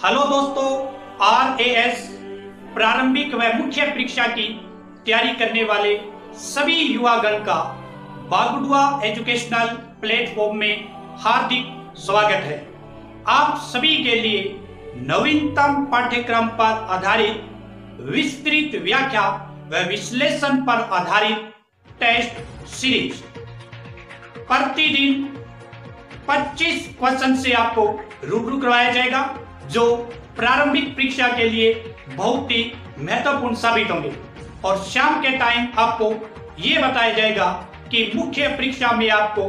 hello दोस्तों R A S प्रारंभिक व मुख्य परीक्षा की तैयारी करने वाले सभी युवागण का बागुडुआ एजुकेशनल प्लेटफॉर्म में हार्दिक स्वागत है आप सभी के लिए नवीनतम पाठ्यक्रम पर आधारित विस्तृत व्याख्या व विश्लेषण पर आधारित टेस्ट सीरीज प्रतिदिन 25 क्वेश्चन से आपको रूबरू करवाया जाएगा जो प्रारंभिक परीक्षा के लिए बहुत ही महत्वपूर्ण साबित होंगे और शाम के टाइम आपको ये बताया जाएगा कि मुख्य परीक्षा में आपको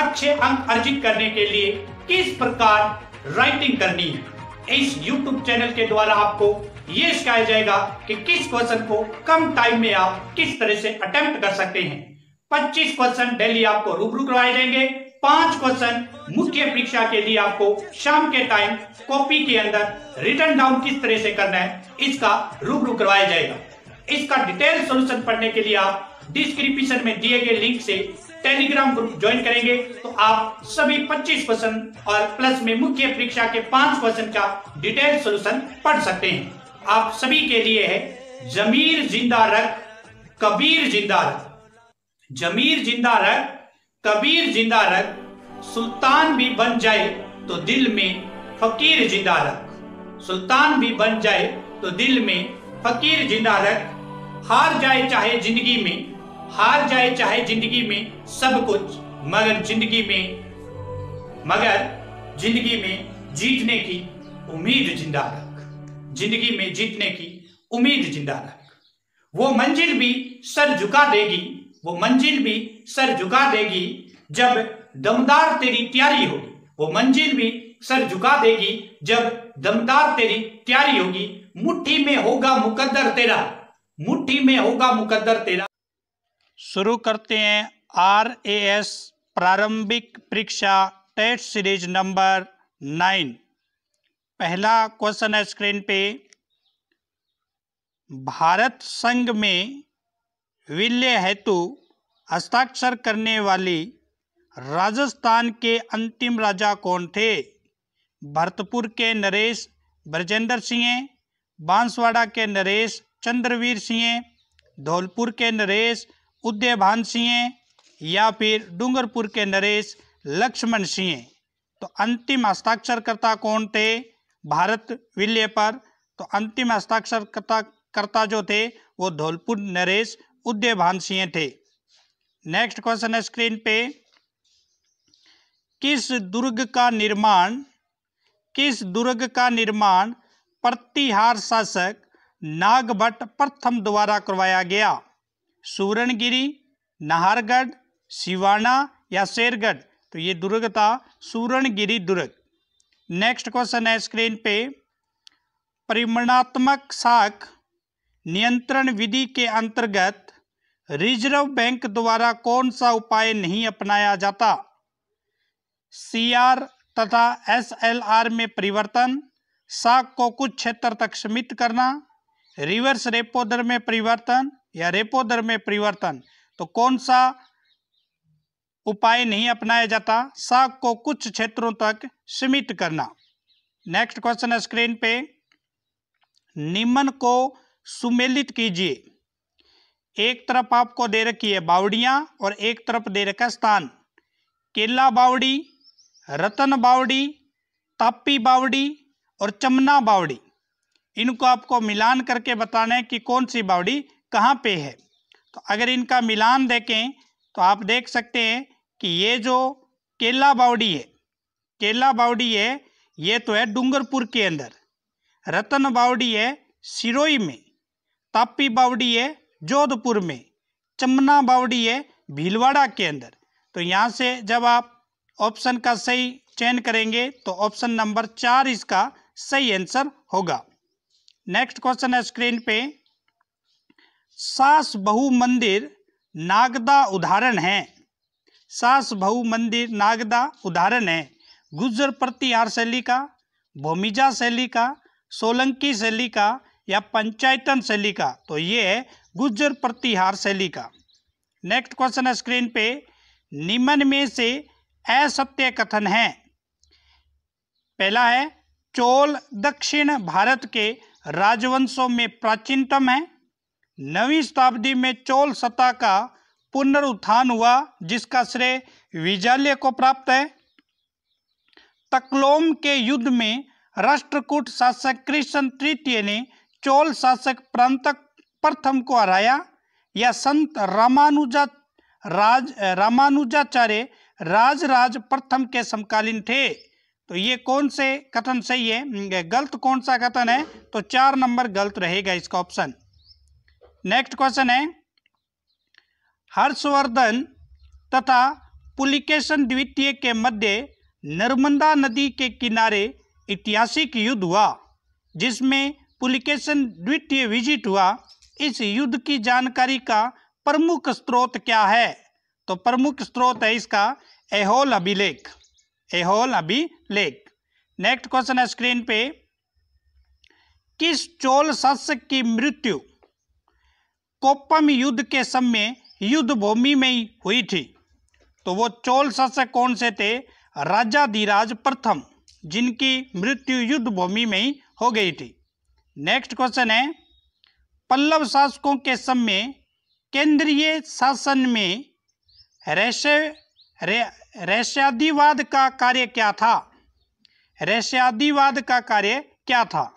अच्छे अंक अर्जित करने के लिए किस प्रकार राइटिंग करनी है इस यूट्यूब चैनल के द्वारा आपको ये सिखाया जाएगा कि किस क्वेश्चन को कम टाइम में आप किस तरह से अटेम्प्ट कर सकते हैं 25 क्वेश्चन डेली आपको रूबरू करवाए जाएंगे पांच क्वेश्चन मुख्य परीक्षा के लिए आपको शाम के टाइम कॉपी के अंदर रिटर्न डाउन किस तरह से करना है इसका रूप रूप करवाया जाएगा इसका डिटेल सोल्यूशन पढ़ने के लिए आप डिस्क्रिप्शन में दिए गए लिंक से टेलीग्राम ग्रुप ज्वाइन करेंगे तो आप सभी 25 क्वेश्चन और प्लस में मुख्य परीक्षा के पांच क्वेश्चन का डिटेल सोल्यूशन पढ़ सकते हैं आप सभी के लिए है जमीर जिंदा रख कबीर जिंदा रख जमीर जिंदा रख कबीर जिंदा रख सुल्तान भी बन जाए तो दिल में फकीर जिंदा रख सुल्तान भी बन जाए तो दिल में फकीर जिंदा रख हार जाए चाहे जिंदगी में हार जाए चाहे जिंदगी में सब कुछ मगर जिंदगी में मगर जिंदगी में जीतने की उम्मीद जिंदा रख जिंदगी में जीतने की उम्मीद जिंदा रख वो मंजिल भी सर झुका देगी वो मंजिल भी सर झुका देगी जब दमदार तेरी तैयारी होगी वो मंजिल भी सर झुका देगी जब दमदार तेरी तैयारी होगी मुट्ठी में होगा मुकद्दर तेरा मुट्ठी में होगा मुकद्दर तेरा शुरू करते हैं आर ए एस प्रारंभिक परीक्षा टेस्ट सीरीज नंबर नाइन पहला क्वेश्चन है स्क्रीन पे भारत संघ में विलय हेतु हस्ताक्षर करने वाली राजस्थान के अंतिम राजा कौन थे भरतपुर के नरेश ब्रजेंद्र सिंह बांसवाड़ा के नरेश चंद्रवीर सिंह धौलपुर के नरेश उदयभान सिंह या फिर डूंगरपुर के नरेश लक्ष्मण सिंह तो अंतिम हस्ताक्षरकर्ता कौन थे भारत विलय पर तो अंतिम हस्ताक्षरकर्ता कर्ता जो थे वो धौलपुर नरेश सिंह थे नेक्स्ट क्वेश्चन है स्क्रीन पे किस दुर्ग का निर्माण किस दुर्ग का निर्माण प्रतिहार शासक नागभट प्रथम द्वारा करवाया गया सूरनगिरी नाहरगढ़ सिवाना या शेरगढ़ तो ये दुर्ग था सूरनगिरी दुर्ग नेक्स्ट क्वेश्चन है स्क्रीन पे परिमाणात्मक शाख नियंत्रण विधि के अंतर्गत रिजर्व बैंक द्वारा कौन सा उपाय नहीं अपनाया जाता सीआर तथा एसएलआर में परिवर्तन साख को कुछ क्षेत्र तक सीमित करना रिवर्स रेपो दर में परिवर्तन या रेपो दर में परिवर्तन तो कौन सा उपाय नहीं अपनाया जाता साख को कुछ क्षेत्रों तक सीमित करना नेक्स्ट क्वेश्चन स्क्रीन पे निम्न को सुमेलित कीजिए एक तरफ आपको दे रखी है बावड़ियाँ और एक तरफ दे रखा स्थान केला बावड़ी रतन बावड़ी तापी बावड़ी और चमना बावड़ी इनको आपको मिलान करके बताना है कि कौन सी बावड़ी कहाँ पे है तो अगर इनका मिलान देखें तो आप देख सकते हैं कि ये जो केला बावड़ी है केला बावड़ी है ये तो है डूंगरपुर के अंदर रतन बावड़ी है सिरोई में तापी बावड़ी है जोधपुर में चमना बावड़ी है भीलवाड़ा के अंदर तो यहाँ से जब आप ऑप्शन का सही चयन करेंगे तो ऑप्शन नंबर चार इसका सही आंसर होगा नेक्स्ट क्वेश्चन है स्क्रीन पे सास बहु मंदिर नागदा उदाहरण है सास बहु मंदिर नागदा उदाहरण है गुजर प्रतिहार शैली का भोमिजा शैली का सोलंकी शैली का या पंचायतन शैली का तो ये गुज्जर प्रतिहार शैली का नेक्स्ट क्वेश्चन है स्क्रीन पे निम्न में से असत्य कथन है पहला है चोल दक्षिण भारत के राजवंशों में प्राचीनतम है नवीं शताब्दी में चोल सत्ता का पुनरुत्थान हुआ जिसका श्रेय विजालय को प्राप्त है तकलोम के युद्ध में राष्ट्रकूट शासक कृष्ण तृतीय ने चोल शासक प्रांतक प्रथम को हराया या संत रामानुजा राज रामानुजाचार्य राज प्रथम के समकालीन थे तो ये कौन से कथन सही है गलत कौन सा कथन है तो चार नंबर गलत रहेगा इसका ऑप्शन नेक्स्ट क्वेश्चन है हर्षवर्धन तथा पुलिकेशन द्वितीय के मध्य नर्मदा नदी के किनारे ऐतिहासिक युद्ध हुआ जिसमें पुलिकेशन द्वितीय विजिट हुआ इस युद्ध की जानकारी का प्रमुख स्रोत क्या है तो प्रमुख स्रोत है इसका एहोल अभिलेख एहोल अभिलेख नेक्स्ट क्वेश्चन है स्क्रीन पे किस चोल शासक की मृत्यु कोपम युद्ध के समय युद्ध भूमि में ही हुई थी तो वो चोल शासक कौन से थे राजाधिराज प्रथम जिनकी मृत्यु युद्ध भूमि में ही हो गई थी नेक्स्ट क्वेश्चन है पल्लव शासकों के समय केंद्रीय शासन में रहस्य रहस्यादिवाद का कार्य क्या था रहस्यादिवाद का कार्य क्या था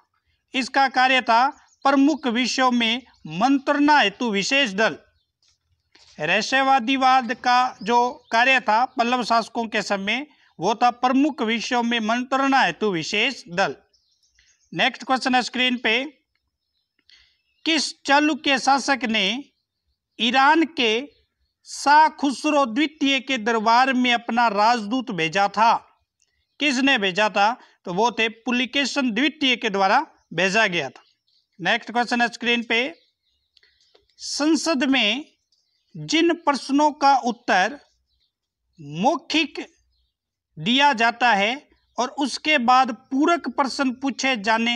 इसका कार्य था प्रमुख विषयों में मंत्रणा हेतु विशेष दल रहस्यवादीवाद का जो कार्य था पल्लव शासकों के समय वो था प्रमुख विषयों में मंत्रणा हेतु विशेष दल नेक्स्ट क्वेश्चन है स्क्रीन पे किस चलु के शासक ने ईरान के शाह खुसरो द्वितीय के दरबार में अपना राजदूत भेजा था किसने भेजा था तो वो थे पुलिकेशन द्वितीय के द्वारा भेजा गया था नेक्स्ट क्वेश्चन है स्क्रीन पे संसद में जिन प्रश्नों का उत्तर मौखिक दिया जाता है और उसके बाद पूरक प्रश्न पूछे जाने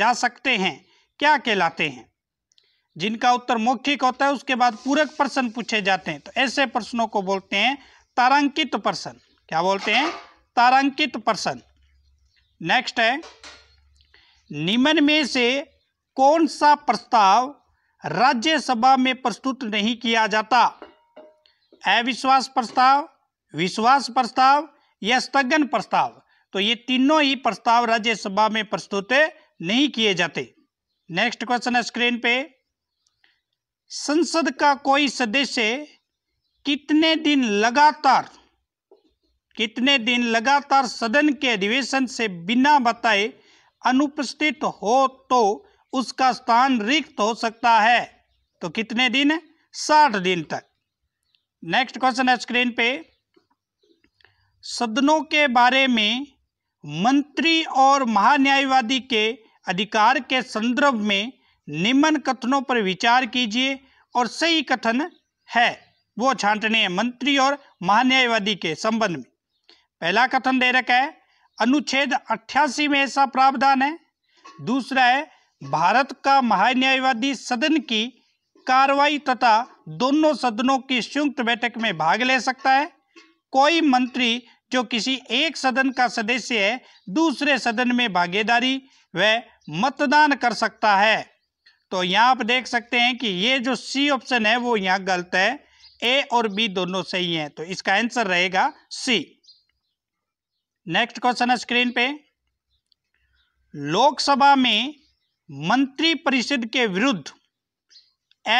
जा सकते हैं क्या कहलाते हैं जिनका उत्तर मौखिक होता है उसके बाद पूरक प्रश्न पूछे जाते हैं तो ऐसे प्रश्नों को बोलते हैं तारांकित प्रश्न क्या बोलते हैं तारांकित प्रश्न नेक्स्ट है निम्न में से कौन सा प्रस्ताव राज्यसभा में प्रस्तुत नहीं किया जाता अविश्वास प्रस्ताव विश्वास प्रस्ताव या स्थगन प्रस्ताव तो ये तीनों ही प्रस्ताव राज्यसभा में प्रस्तुत नहीं किए जाते नेक्स्ट क्वेश्चन है स्क्रीन पे संसद का कोई सदस्य कितने दिन लगातार कितने दिन लगातार सदन के अधिवेशन से बिना बताए अनुपस्थित हो तो उसका स्थान रिक्त हो सकता है तो कितने दिन साठ दिन तक नेक्स्ट क्वेश्चन है स्क्रीन पे सदनों के बारे में मंत्री और महान्यायवादी के अधिकार के संदर्भ में निम्न कथनों पर विचार कीजिए और सही कथन है वो छांटने हैं मंत्री और महान्यायवादी के संबंध में पहला कथन दे रखा है अनुच्छेद अठासी में ऐसा प्रावधान है दूसरा है भारत का महान्यायवादी सदन की कार्रवाई तथा दोनों सदनों की संयुक्त बैठक में भाग ले सकता है कोई मंत्री जो किसी एक सदन का सदस्य है दूसरे सदन में भागीदारी व मतदान कर सकता है तो यहाँ आप देख सकते हैं कि ये जो सी ऑप्शन है वो यहाँ गलत है ए और बी दोनों सही हैं तो इसका आंसर रहेगा सी नेक्स्ट क्वेश्चन है स्क्रीन पे लोकसभा में मंत्री परिषद के विरुद्ध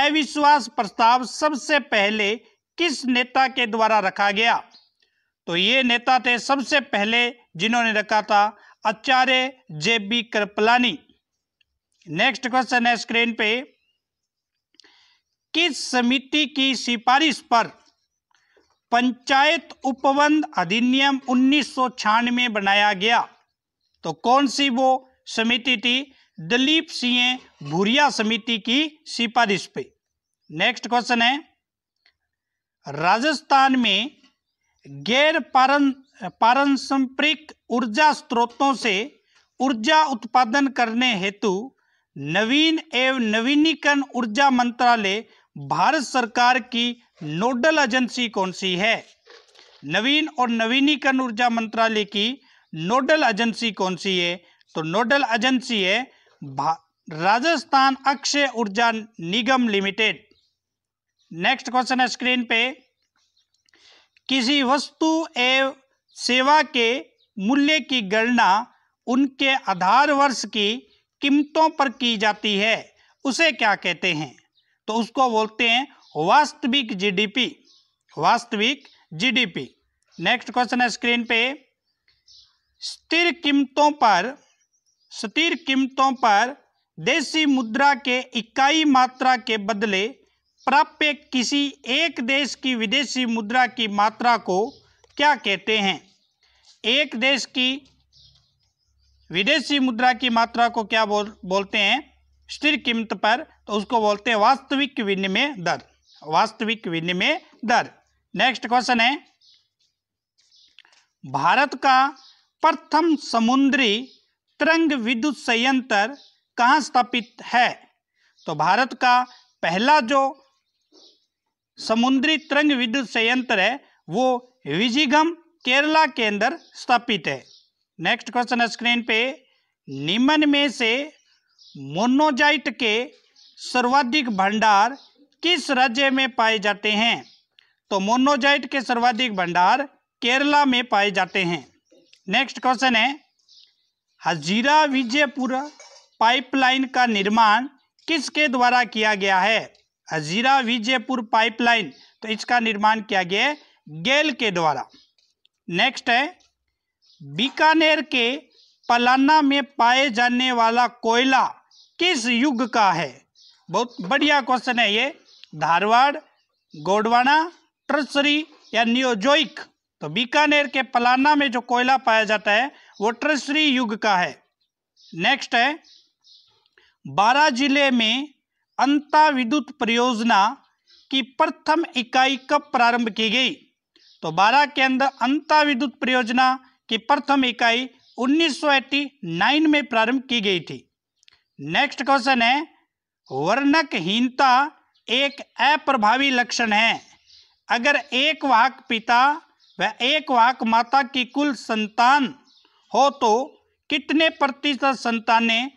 अविश्वास प्रस्ताव सबसे पहले किस नेता के द्वारा रखा गया तो ये नेता थे सबसे पहले जिन्होंने रखा था Acharya J B Kripalani next question है स्क्रीन पे किस समिति की सिफारिश पर पंचायत उपबंध अधिनियम उन्नीस में बनाया गया तो कौन सी वो समिति थी दिलीप सिंह भूरिया समिति की सिफारिश पे नेक्स्ट क्वेश्चन है राजस्थान में गैर पारंपरिक ऊर्जा स्रोतों से ऊर्जा उत्पादन करने हेतु नवीन एवं नवीनीकरण ऊर्जा मंत्रालय भारत सरकार की नोडल एजेंसी कौन सी है नवीन और नवीनीकरण ऊर्जा मंत्रालय की नोडल एजेंसी कौन सी है तो नोडल एजेंसी है Rajasthan Akshay Urja Nigam limited next question है स्क्रीन पे किसी वस्तु एवं सेवा के मूल्य की गणना उनके आधार वर्ष की कीमतों पर की जाती है उसे क्या कहते हैं तो उसको बोलते हैं वास्तविक जीडीपी वास्तविक जीडीपी नेक्स्ट क्वेश्चन है स्क्रीन पे स्थिर कीमतों पर स्थिर कीमतों पर देसी मुद्रा के इकाई मात्रा के बदले प्राप्य किसी एक देश की विदेशी मुद्रा की मात्रा को क्या कहते हैं एक देश की विदेशी मुद्रा की मात्रा को क्या बोल बोलते हैं स्थिर कीमत पर तो उसको बोलते हैं वास्तविक विनिमय दर वास्तविक विनिमय दर नेक्स्ट क्वेश्चन है भारत का प्रथम समुद्री तरंग विद्युत संयंत्र कहाँ स्थापित है तो भारत का पहला जो समुद्री तरंग विद्युत संयंत्र है वो विजिगम केरला के अंदर स्थापित है नेक्स्ट क्वेश्चन स्क्रीन पे निम्न में से मोनोजाइट के सर्वाधिक भंडार किस राज्य में पाए जाते हैं तो मोनोजाइट के सर्वाधिक भंडार केरला में पाए जाते हैं नेक्स्ट क्वेश्चन है हजीरा विजयपुर पाइपलाइन का निर्माण किसके द्वारा किया गया है हजीरा विजयपुर पाइपलाइन तो इसका निर्माण किया गया गेल के द्वारा नेक्स्ट है बीकानेर के पलाना में पाए जाने वाला कोयला किस युग का है बहुत बढ़िया क्वेश्चन है ये धारवाड़ गोडवाना ट्रसरी या न्योजोइक तो बीकानेर के पलाना में जो कोयला पाया जाता है वो ट्रसरी युग का है नेक्स्ट है बारह जिले में अंता विद्युत परियोजना की प्रथम इकाई कब प्रारंभ की गई तो बारह के अंदर अंता विद्युत परियोजना की प्रथम इकाई 1989 में प्रारंभ की गई थी नेक्स्ट क्वेश्चन है वर्णकहीनता एक अप्रभावी लक्षण है अगर एक वाहक पिता व एक वाहक माता की कुल संतान हो तो कितने प्रतिशत संतानें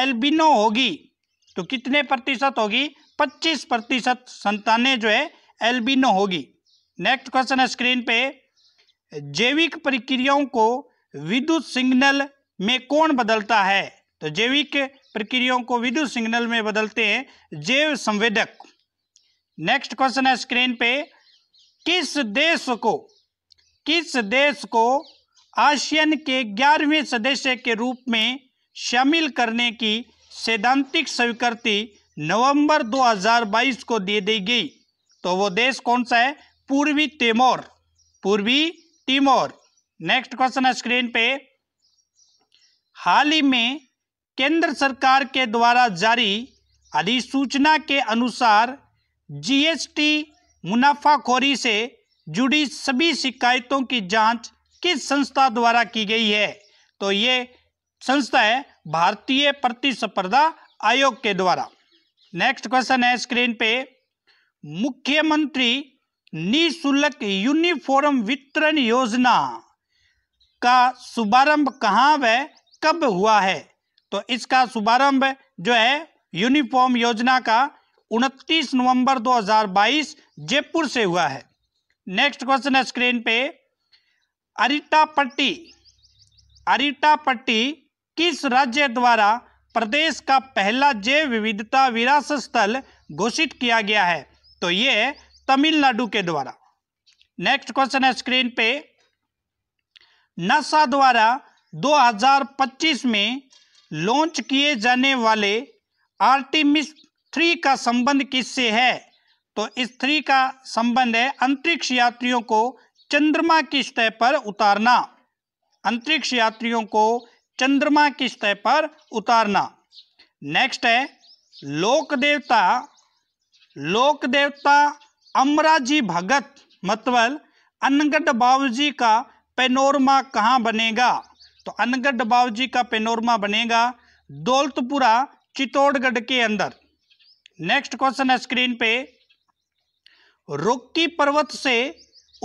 एल्बिनो होगी तो कितने प्रतिशत होगी 25 प्रतिशत संतानें जो है एल्बिनो होगी नेक्स्ट क्वेश्चन है स्क्रीन पे जैविक प्रक्रियाओं को विद्युत सिग्नल में कौन बदलता है तो जैविक प्रक्रियाओं को विद्युत सिग्नल में बदलते हैं जैव संवेदक नेक्स्ट क्वेश्चन है स्क्रीन पे किस देश को किस देश को आशियन के ग्यारहवें सदस्य के रूप में शामिल करने की सैद्धांतिक स्वीकृति नवंबर 2022 को दे दी गई तो वो देश कौन सा है पूर्वी तिमोर पूर्वी तिमोर नेक्स्ट क्वेश्चन है स्क्रीन पे हाल ही में केंद्र सरकार के द्वारा जारी अधिसूचना के अनुसार जीएसटी मुनाफाखोरी से जुड़ी सभी शिकायतों की जांच किस संस्था द्वारा की गई है तो ये संस्था है भारतीय प्रतिस्पर्धा आयोग के द्वारा नेक्स्ट क्वेश्चन है स्क्रीन पे मुख्यमंत्री निःशुल्क यूनिफॉर्म वितरण योजना का शुभारंभ कहाँ व कब हुआ है तो इसका शुभारंभ जो है यूनिफॉर्म योजना का 29 नवंबर 2022 जयपुर से हुआ है नेक्स्ट क्वेश्चन है स्क्रीन पे अरिटापट्टी अरिटापट्टी किस राज्य द्वारा प्रदेश का पहला जैव विविधता विरासत स्थल घोषित किया गया है तो ये तमिलनाडु के द्वारा नेक्स्ट क्वेश्चन है स्क्रीन पे नासा द्वारा 2025 में लॉन्च किए जाने वाले आर्टिमिस थ्री का संबंध किससे है तो इस थ्री का संबंध है अंतरिक्ष यात्रियों को चंद्रमा की सतह पर उतारना अंतरिक्ष यात्रियों को चंद्रमा की सतह पर उतारना नेक्स्ट है लोक देवता लोक देवता अमराजी भगत मतवल अनगढ़ बाबूजी का पेनोरमा कहाँ बनेगा तो अनगढ़ बाबूजी का पेनोरमा बनेगा दौलतपुरा चित्तौड़गढ़ के अंदर नेक्स्ट क्वेश्चन है स्क्रीन पे रोकी पर्वत से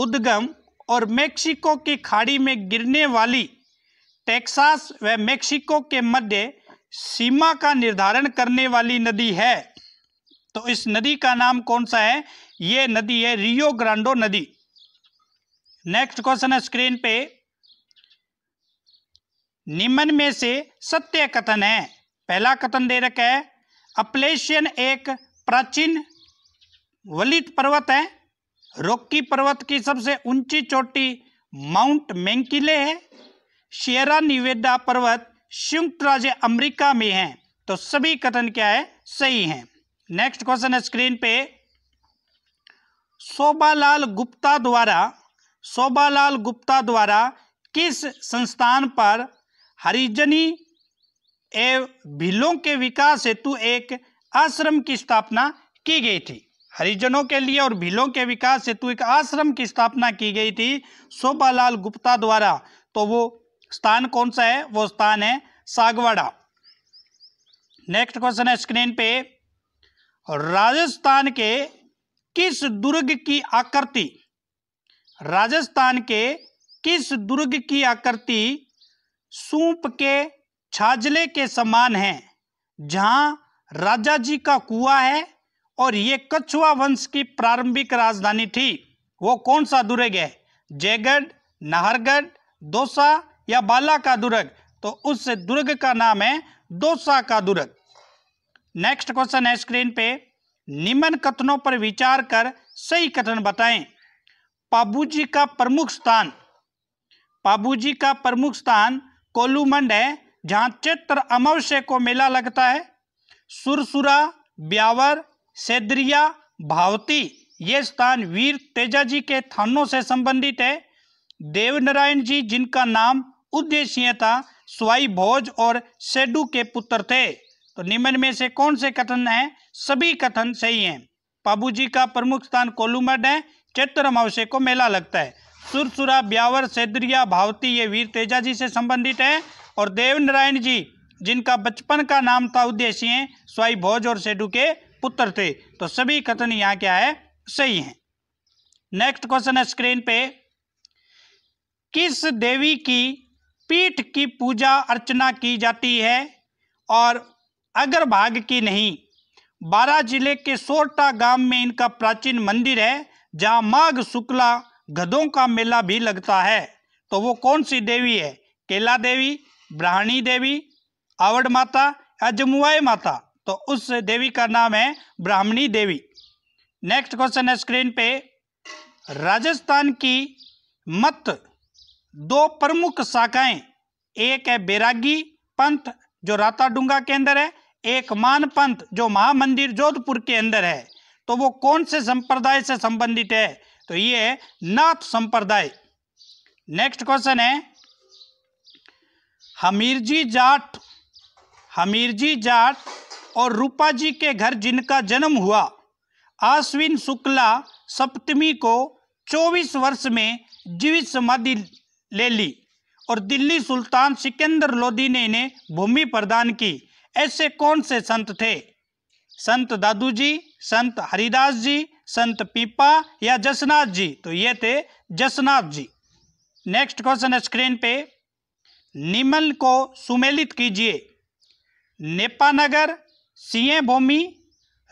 उद्गम और मेक्सिको की खाड़ी में गिरने वाली टेक्सास व मेक्सिको के मध्य सीमा का निर्धारण करने वाली नदी है तो इस नदी का नाम कौन सा है ये नदी है रियो ग्रांडो नदी नेक्स्ट क्वेश्चन है स्क्रीन पे निम्न में से सत्य कथन है पहला कथन दे रखा है अपलेशियन एक प्राचीन वलित पर्वत है रॉकी पर्वत की सबसे ऊंची चोटी माउंट मैंकिले है शेरा निवेदा पर्वत संयुक्त राज्य अमेरिका में है तो सभी कथन क्या है सही है नेक्स्ट क्वेश्चन है स्क्रीन पे शोभालाल गुप्ता द्वारा शोभालाल गुप्ता द्वारा किस संस्थान पर हरिजनी एव भीलों के विकास हेतु एक आश्रम की स्थापना की गई थी हरिजनों के लिए और भीलों के विकास हेतु एक आश्रम की स्थापना की गई थी शोभालाल गुप्ता द्वारा तो वो स्थान कौन सा है वो स्थान है सागवाड़ा नेक्स्ट क्वेश्चन है स्क्रीन पे राजस्थान के किस दुर्ग की आकृति राजस्थान के किस दुर्ग की आकृति सूप के छाजले के समान है जहां राजा जी का कुआ है और ये कछुआ वंश की प्रारंभिक राजधानी थी वो कौन सा दुर्ग है जयगढ़ नाहरगढ़ दोसा या बाला का दुर्ग तो उस दुर्ग का नाम है दोसा का दुर्ग नेक्स्ट क्वेश्चन है स्क्रीन पे निम्न कथनों पर विचार कर सही कथन बताएं पाबूजी का प्रमुख स्थान पाबूजी का प्रमुख स्थान कोलूमंड है जहां चैत्र अमावस्या को मेला लगता है सुरसुरा ब्यावर सेद्रिया भावती ये स्थान वीर तेजा जी के थानों से संबंधित है देवनारायण जी जिनका नाम उद्देश्यता स्वाई भोज और सेडू के पुत्र थे तो निम्न में से कौन से कथन है सभी कथन सही हैं पाबूजी का प्रमुख स्थान कोलुमड है चैत्र अमावस्या को मेला लगता है सुरसुरा ब्यावर सेद्रिया भावती ये वीर तेजा जी से संबंधित है और देव नारायण जी जिनका बचपन का नाम था उद्देश्य स्वाई भोज और सेडू के पुत्र थे तो सभी कथन यहाँ क्या है सही हैं नेक्स्ट क्वेश्चन है स्क्रीन पे किस देवी की पीठ की पूजा अर्चना की जाती है और अगर भाग की नहीं बारा जिले के सोरटा गांव में इनका प्राचीन मंदिर है जहां माघ शुक्ला गधों का मेला भी लगता है तो वो कौन सी देवी है केला देवी ब्राह्मणी देवी आवड़ माता या जमुआई माता तो उस देवी का नाम है ब्राह्मणी देवी नेक्स्ट क्वेश्चन है स्क्रीन पे राजस्थान की मत दो प्रमुख शाखाएं एक है बैरागी पंथ जो राताडूंगा के अंदर है एक मान पंथ जो महामंदिर जोधपुर के अंदर है तो वो कौन से संप्रदाय से संबंधित है तो ये है नाथ संप्रदाय नेक्स्ट क्वेश्चन है हमीरजी जाट हमीरजी जाट और रूपा जी के घर जिनका जन्म हुआ आश्विन शुक्ला सप्तमी को 24 वर्ष में जीवित समाधि ले ली और दिल्ली सुल्तान सिकंदर लोदी ने इन्हें भूमि प्रदान की ऐसे कौन से संत थे संत दादू जी संत हरिदास जी संत पीपा या जसनाथ जी तो ये थे Jasnath ji next question screen पे निमल को सुमेलित कीजिए नेपानगर सीए भूमि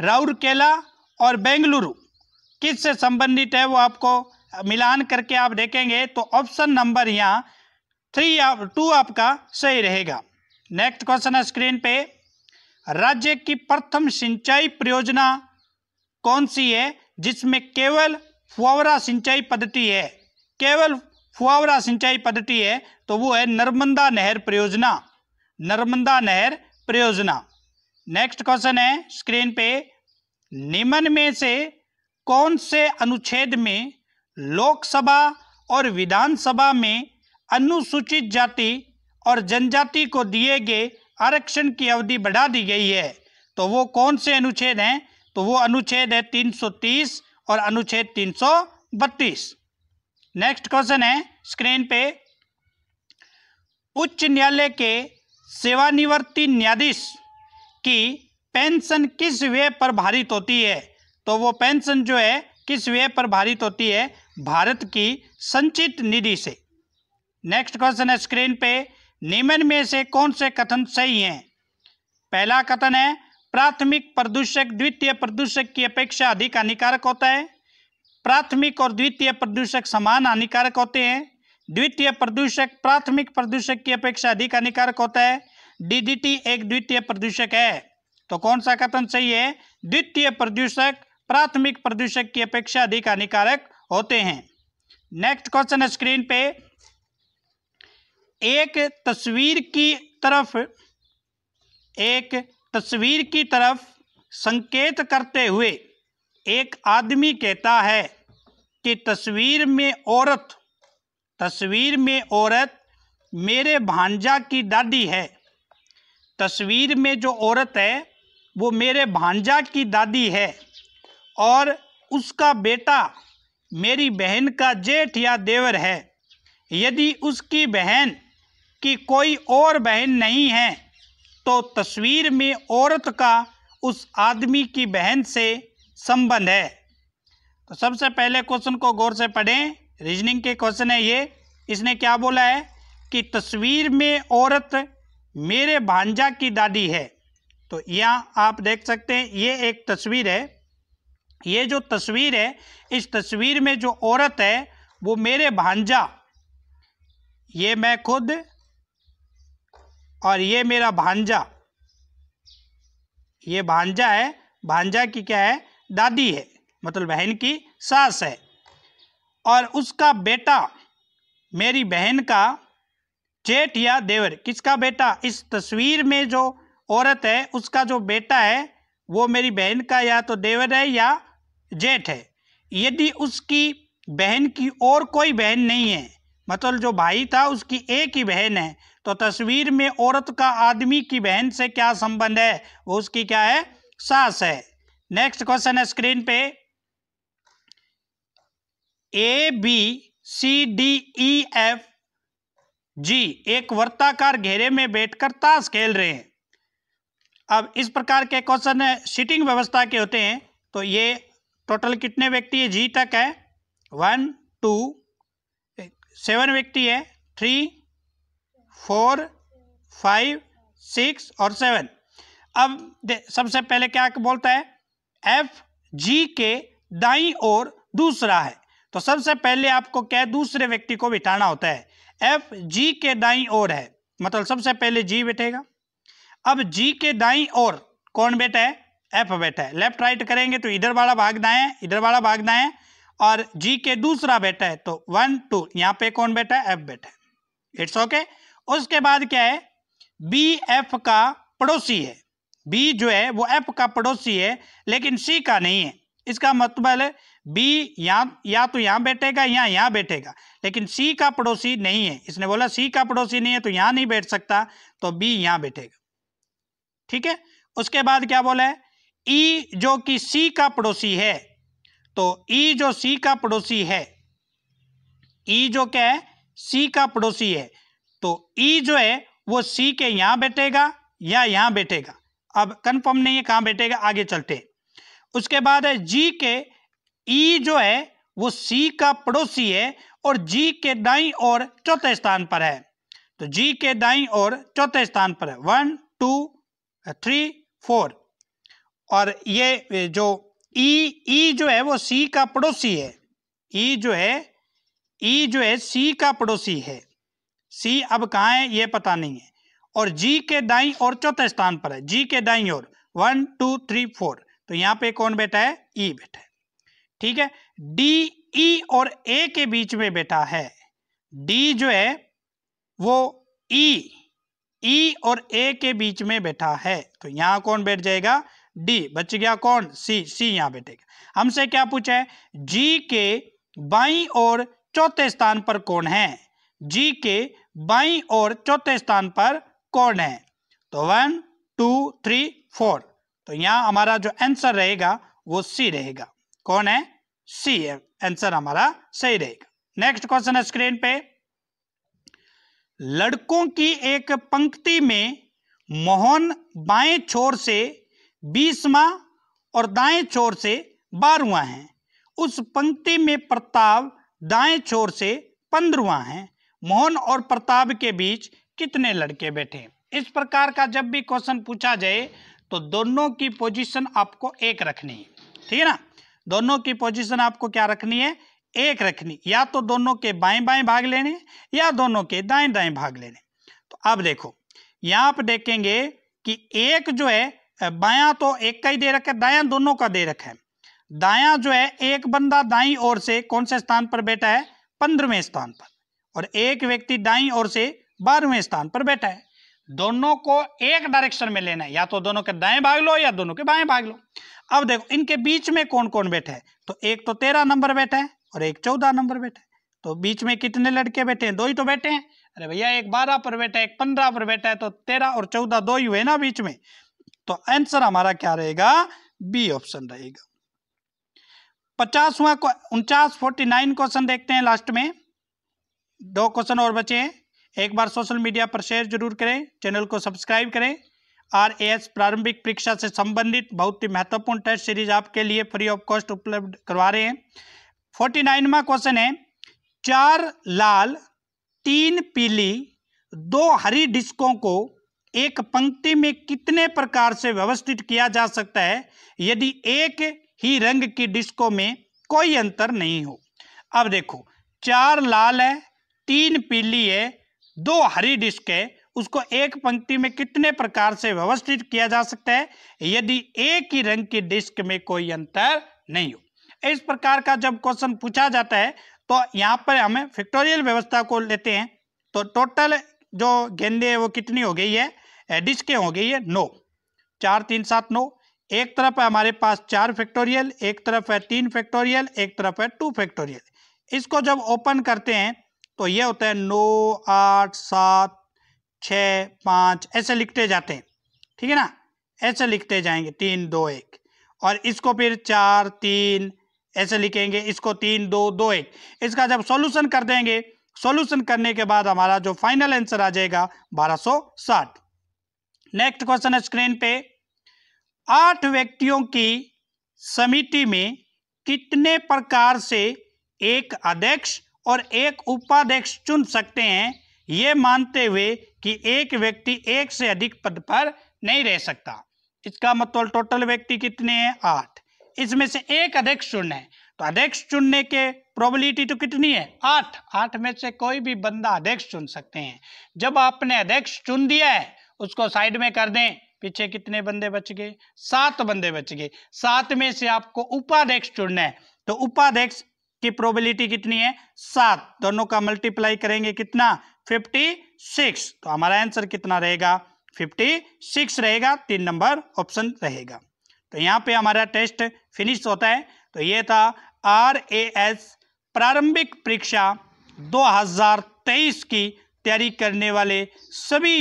राउरकेला और बेंगलुरु किससे संबंधित है वो आपको मिलान करके आप देखेंगे तो ऑप्शन नंबर यहाँ थ्री आप, टू आपका सही रहेगा नेक्स्ट क्वेश्चन है स्क्रीन पे राज्य की प्रथम सिंचाई परियोजना कौन सी है जिसमें केवल फुआवरा सिंचाई पद्धति है केवल फुआवरा सिंचाई पद्धति है तो वो है नर्मदा नहर परियोजना नर्मदा नहर परियोजना नेक्स्ट क्वेश्चन है स्क्रीन पे निम्न में से कौन से अनुच्छेद में लोकसभा और विधानसभा में अनुसूचित जाति और जनजाति को दिए गए आरक्षण की अवधि बढ़ा दी गई है तो वो कौन से अनुच्छेद हैं तो वो अनुच्छेद है 330 और अनुच्छेद 332 नेक्स्ट क्वेश्चन है स्क्रीन पे उच्च न्यायालय के सेवानिवृत्ति न्यायाधीश की पेंशन किस वे पर भारित होती है तो वो पेंशन जो है किस वे पर भारित होती है भारत की संचित निधि से नेक्स्ट क्वेश्चन है स्क्रीन पे निम्न में से कौन से कथन सही हैं पहला कथन है प्राथमिक प्रदूषक द्वितीय प्रदूषक की अपेक्षा अधिक हानिकारक होता है प्राथमिक और द्वितीय प्रदूषक समान हानिकारक होते हैं द्वितीय प्रदूषक प्राथमिक प्रदूषक की अपेक्षा अधिक हानिकारक होता है डीडीटी एक द्वितीय प्रदूषक है तो कौन सा कथन सही है द्वितीय प्रदूषक प्राथमिक प्रदूषक की अपेक्षा अधिक हानिकारक होते हैं नेक्स्ट क्वेश्चन स्क्रीन पे एक तस्वीर की तरफ एक तस्वीर की तरफ संकेत करते हुए एक आदमी कहता है कि तस्वीर में औरत तस्वीर में औरत मेरे भांजा की दादी है तस्वीर में जो औरत है वो मेरे भांजा की दादी है और उसका बेटा मेरी बहन का जेठ या देवर है यदि उसकी बहन की कोई और बहन नहीं है तो तस्वीर में औरत का उस आदमी की बहन से संबंध है तो सबसे पहले क्वेश्चन को गौर से पढ़ें रीजनिंग के क्वेश्चन है ये इसने क्या बोला है कि तस्वीर में औरत मेरे भांजा की दादी है तो यहाँ आप देख सकते हैं ये एक तस्वीर है ये जो तस्वीर है इस तस्वीर में जो औरत है वो मेरे भांजा ये मैं खुद और ये मेरा भांजा ये भांजा है भांजा की क्या है दादी है मतलब बहन की सास है और उसका बेटा मेरी बहन का जेठ या देवर किसका बेटा इस तस्वीर में जो औरत है उसका जो बेटा है वो मेरी बहन का या तो देवर है या जेठ है यदि उसकी बहन की और कोई बहन नहीं है मतलब जो भाई था उसकी एक ही बहन है तो तस्वीर में औरत का आदमी की बहन से क्या संबंध है वो उसकी क्या है सास है नेक्स्ट क्वेश्चन है स्क्रीन पे A B C D E F G एक वर्ताकार घेरे में बैठकर ताश खेल रहे हैं अब इस प्रकार के क्वेश्चन सिटिंग व्यवस्था के होते हैं तो ये टोटल कितने व्यक्ति है जी तक है वन टू सेवन व्यक्ति है थ्री फोर फाइव सिक्स और सेवन अब सबसे पहले क्या बोलता है एफ जी के दाई और दूसरा है तो सबसे पहले आपको क्या दूसरे व्यक्ति को बिठाना होता है एफ जी के दाई और है मतलब सबसे पहले जी बैठेगा अब जी के दाई और कौन बैठा है एफ बेटा है लेफ्ट राइट करेंगे तो इधर वाला भाग दाएं इधर वाला भाग दाएं और जी के दूसरा बेटा है तो वन टू यहाँ पे कौन बेटा है एफ बेटा है इट्स ओके उसके बाद क्या है बी एफ का पड़ोसी है बी जो है वो एफ का पड़ोसी है लेकिन सी का नहीं है इसका मतलब है बी यहाँ या तो यहाँ बैठेगा या यहाँ बैठेगा लेकिन सी का पड़ोसी नहीं है इसने बोला सी का पड़ोसी नहीं है तो यहाँ नहीं बैठ सकता तो बी यहाँ बैठेगा ठीक है उसके बाद क्या बोला है ई जो कि सी का पड़ोसी है तो ई जो सी का पड़ोसी है ई जो क्या है सी का पड़ोसी है तो ई जो है वो सी के यहाँ बैठेगा या यहाँ बैठेगा अब कंफर्म नहीं है कहाँ बैठेगा आगे चलते हैं उसके बाद है जी के ई जो है वो सी का पड़ोसी है और जी के दाई और चौथे स्थान पर है तो जी के दाई और चौथे स्थान पर है वन टू थ्री फोर और ये जो ई ई जो है वो सी का पड़ोसी है ई जो है ई जो है सी का पड़ोसी है सी अब कहाँ है ये पता नहीं है और जी के दाई और चौथे स्थान पर है जी के दाई और वन टू थ्री फोर तो यहाँ पे कौन बैठा है ई बैठा है ठीक है डी ई और ए के बीच में बैठा है डी जो है वो ई ई और ए के बीच में बैठा है तो यहाँ कौन बैठ जाएगा डी बच गया कौन सी सी यहाँ पे ठीक हमसे क्या पूछा है जी के बाई और चौथे स्थान पर कौन है जी के बाई और चौथे स्थान पर कौन है तो वन टू थ्री फोर तो यहाँ हमारा जो आंसर रहेगा वो सी रहेगा कौन है सी है आंसर हमारा सही रहेगा नेक्स्ट क्वेश्चन है स्क्रीन पे लड़कों की एक पंक्ति में मोहन बाएं छोर से बीसवा और दाएं छोर से बारहवा है उस पंक्ति में प्रताप दाएं छोर से पंद्रवा है मोहन और प्रताप के बीच कितने लड़के बैठे इस प्रकार का जब भी क्वेश्चन पूछा जाए तो दोनों की पोजीशन आपको एक रखनी है ठीक है ना दोनों की पोजीशन आपको क्या रखनी है एक रखनी या तो दोनों के बाएं बाएं भाग लेने या दोनों के दाएं दाएं भाग लेने तो अब देखो यहां आप देखेंगे कि एक जो है बाया तो एक का ही दे रखा है दाया दोनों का दे रखा है दाया जो है एक बंदा दाई ओर से कौन से स्थान पर बैठा है पंद्रहवें स्थान पर और एक व्यक्ति दाई ओर से बारहवें स्थान पर बैठा है दोनों को एक डायरेक्शन में लेना है या तो दोनों के दाएं भाग लो या दोनों के बाएं भाग लो अब देखो इनके बीच में कौन कौन बैठा है तो एक तो तेरह नंबर बैठा है और एक चौदह नंबर बैठा है तो बीच में कितने लड़के बैठे हैं दो ही तो बैठे हैं अरे भैया एक बारह पर बैठा है एक पंद्रह पर बैठा है तो तेरह और चौदह दो ही हुए ना बीच में तो आंसर हमारा क्या रहेगा बी ऑप्शन रहेगा पचासवा उनचास फोर्टी नाइन क्वेश्चन देखते हैं लास्ट में दो क्वेश्चन और बचे हैं एक बार सोशल मीडिया पर शेयर जरूर करें चैनल को सब्सक्राइब करें आर एस प्रारंभिक परीक्षा से संबंधित बहुत ही महत्वपूर्ण टेस्ट सीरीज आपके लिए फ्री ऑफ कॉस्ट उपलब्ध करवा रहे हैं फोर्टी नाइनवा क्वेश्चन है चार लाल तीन पीली दो हरी डिस्कों को एक पंक्ति में कितने प्रकार से व्यवस्थित किया जा सकता है यदि एक ही रंग की डिस्को में कोई अंतर नहीं हो अब देखो चार लाल है तीन पीली है दो हरी डिस्क है उसको एक पंक्ति में कितने प्रकार से व्यवस्थित किया जा सकता है यदि एक ही रंग की डिस्क में कोई अंतर नहीं हो इस प्रकार का जब क्वेश्चन पूछा जाता है तो यहाँ पर हमें फैक्टोरियल व्यवस्था को लेते हैं तो टोटल जो गेंदे है वो कितनी हो गई है एडिश के होंगे ये नौ चार तीन सात नौ एक तरफ है हमारे पास चार फैक्टोरियल एक तरफ है तीन फैक्टोरियल एक तरफ है टू फैक्टोरियल इसको जब ओपन करते हैं तो ये होता है नौ आठ सात छ पाँच ऐसे लिखते जाते हैं ठीक है ना ऐसे लिखते जाएंगे तीन दो एक और इसको फिर चार तीन ऐसे लिखेंगे इसको तीन दो दो एक इसका जब सॉल्यूशन कर देंगे सॉल्यूशन करने के बाद हमारा जो फाइनल आंसर आ जाएगा बारह सौ साठ नेक्स्ट क्वेश्चन स्क्रीन पे आठ व्यक्तियों की समिति में कितने प्रकार से एक अध्यक्ष और एक उपाध्यक्ष चुन सकते हैं ये मानते हुए कि एक व्यक्ति एक से अधिक पद पर नहीं रह सकता इसका मतलब टोटल व्यक्ति कितने हैं आठ इसमें से एक अध्यक्ष चुनना है तो अध्यक्ष चुनने के प्रोबेबिलिटी तो कितनी है आठ आठ में से कोई भी बंदा अध्यक्ष चुन सकते हैं जब आपने अध्यक्ष चुन दिया है उसको साइड में कर दें पीछे कितने बंदे बच गए सात बंदे बच गए सात में से आपको उपाध्यक्ष चुनना है तो उपाध्यक्ष की प्रोबेबिलिटी कितनी है सात दोनों का मल्टीप्लाई करेंगे कितना फिफ्टी सिक्स तो हमारा आंसर कितना रहेगा फिफ्टी सिक्स रहेगा तीन नंबर ऑप्शन रहेगा तो यहाँ पे हमारा टेस्ट फिनिश होता है तो ये था आर ए एस प्रारंभिक परीक्षा 2023 की तैयारी करने वाले सभी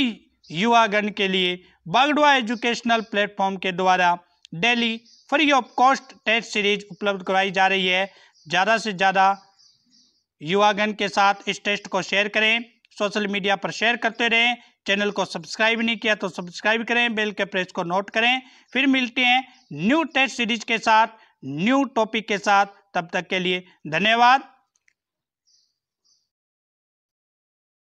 युवागण के लिए बागडवा एजुकेशनल प्लेटफॉर्म के द्वारा daily free of cost test series उपलब्ध करवाई जा रही है ज़्यादा से ज़्यादा युवागण के साथ इस टेस्ट को शेयर करें सोशल मीडिया पर शेयर करते रहें चैनल को सब्सक्राइब नहीं किया तो सब्सक्राइब करें बेल के प्रेस को नोट करें फिर मिलते हैं न्यू टेस्ट सीरीज के साथ न्यू टॉपिक के साथ तब तक के लिए धन्यवाद